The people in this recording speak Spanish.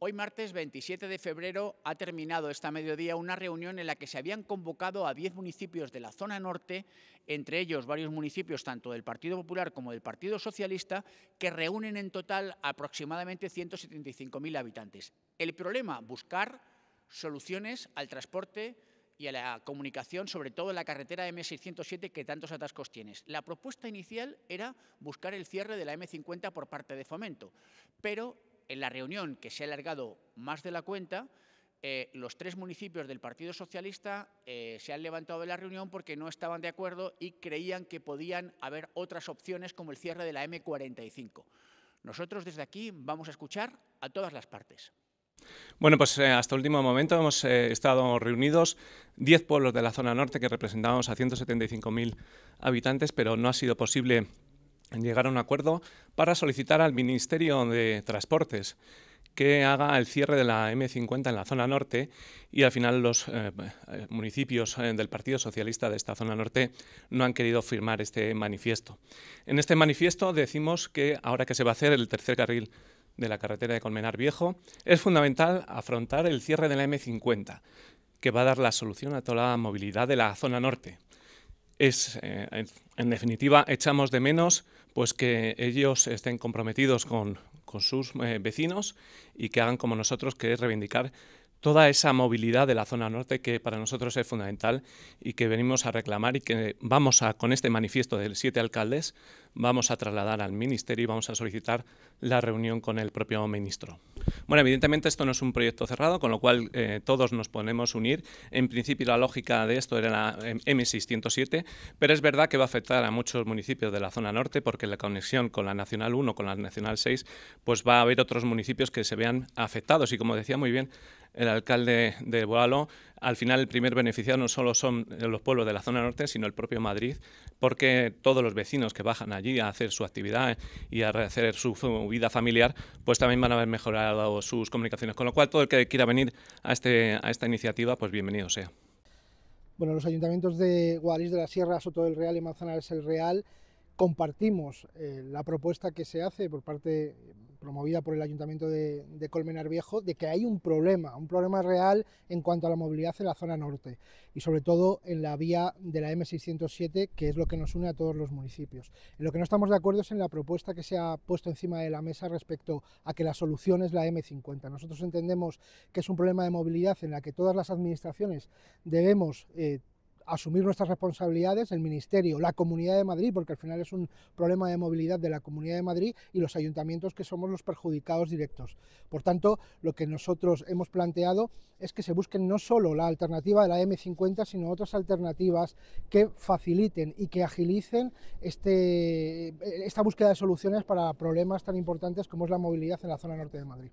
Hoy martes 27 de febrero ha terminado esta mediodía una reunión en la que se habían convocado a 10 municipios de la zona norte, entre ellos varios municipios tanto del Partido Popular como del Partido Socialista, que reúnen en total aproximadamente 175.000 habitantes. El problema, buscar soluciones al transporte y a la comunicación, sobre todo en la carretera M607 que tantos atascos tienes. La propuesta inicial era buscar el cierre de la M50 por parte de Fomento, pero en la reunión que se ha alargado más de la cuenta, eh, los tres municipios del Partido Socialista eh, se han levantado de la reunión porque no estaban de acuerdo y creían que podían haber otras opciones como el cierre de la M45. Nosotros desde aquí vamos a escuchar a todas las partes. Bueno, pues eh, hasta el último momento hemos estado reunidos 10 pueblos de la zona norte que representamos a 175.000 habitantes, pero no ha sido posible llegar a un acuerdo para solicitar al Ministerio de Transportes que haga el cierre de la M50 en la zona norte y al final los eh, eh, municipios eh, del Partido Socialista de esta zona norte no han querido firmar este manifiesto. En este manifiesto decimos que ahora que se va a hacer el tercer carril de la carretera de Colmenar Viejo, es fundamental afrontar el cierre de la M50, que va a dar la solución a toda la movilidad de la zona norte es, eh, en, definitiva, echamos de menos pues que ellos estén comprometidos con, con sus eh, vecinos y que hagan como nosotros, que es reivindicar toda esa movilidad de la zona norte que para nosotros es fundamental y que venimos a reclamar y que vamos a, con este manifiesto del siete alcaldes, vamos a trasladar al Ministerio y vamos a solicitar la reunión con el propio ministro. Bueno, evidentemente esto no es un proyecto cerrado, con lo cual eh, todos nos ponemos unir. En principio la lógica de esto era la eh, M607, pero es verdad que va a afectar a muchos municipios de la zona norte porque la conexión con la Nacional 1, con la Nacional 6, pues va a haber otros municipios que se vean afectados y como decía muy bien el alcalde de Boalo, al final el primer beneficiado no solo son los pueblos de la zona norte, sino el propio Madrid, porque todos los vecinos que bajan allí a hacer su actividad y a hacer su vida familiar, pues también van a haber mejorado sus comunicaciones. Con lo cual, todo el que quiera venir a, este, esta iniciativa, pues bienvenido sea. Bueno, los ayuntamientos de Guadalís de la Sierra, Soto del Real y Manzanares el Real compartimos eh, la propuesta que se hace por parte promovida por el Ayuntamiento de, Colmenar Viejo, de que hay un problema, un problema real en cuanto a la movilidad en la zona norte y sobre todo en la vía de la M607, que es lo que nos une a todos los municipios. En lo que no estamos de acuerdo es en la propuesta que se ha puesto encima de la mesa respecto a que la solución es la M50. Nosotros entendemos que es un problema de movilidad en la que todas las administraciones debemos... Eh, asumir nuestras responsabilidades, el Ministerio, la Comunidad de Madrid, porque al final es un problema de movilidad de la Comunidad de Madrid y los ayuntamientos que somos los perjudicados directos. Por tanto, lo que nosotros hemos planteado es que se busquen no solo la alternativa de la M50, sino otras alternativas que faciliten y que agilicen este, esta búsqueda de soluciones para problemas tan importantes como es la movilidad en la zona norte de Madrid.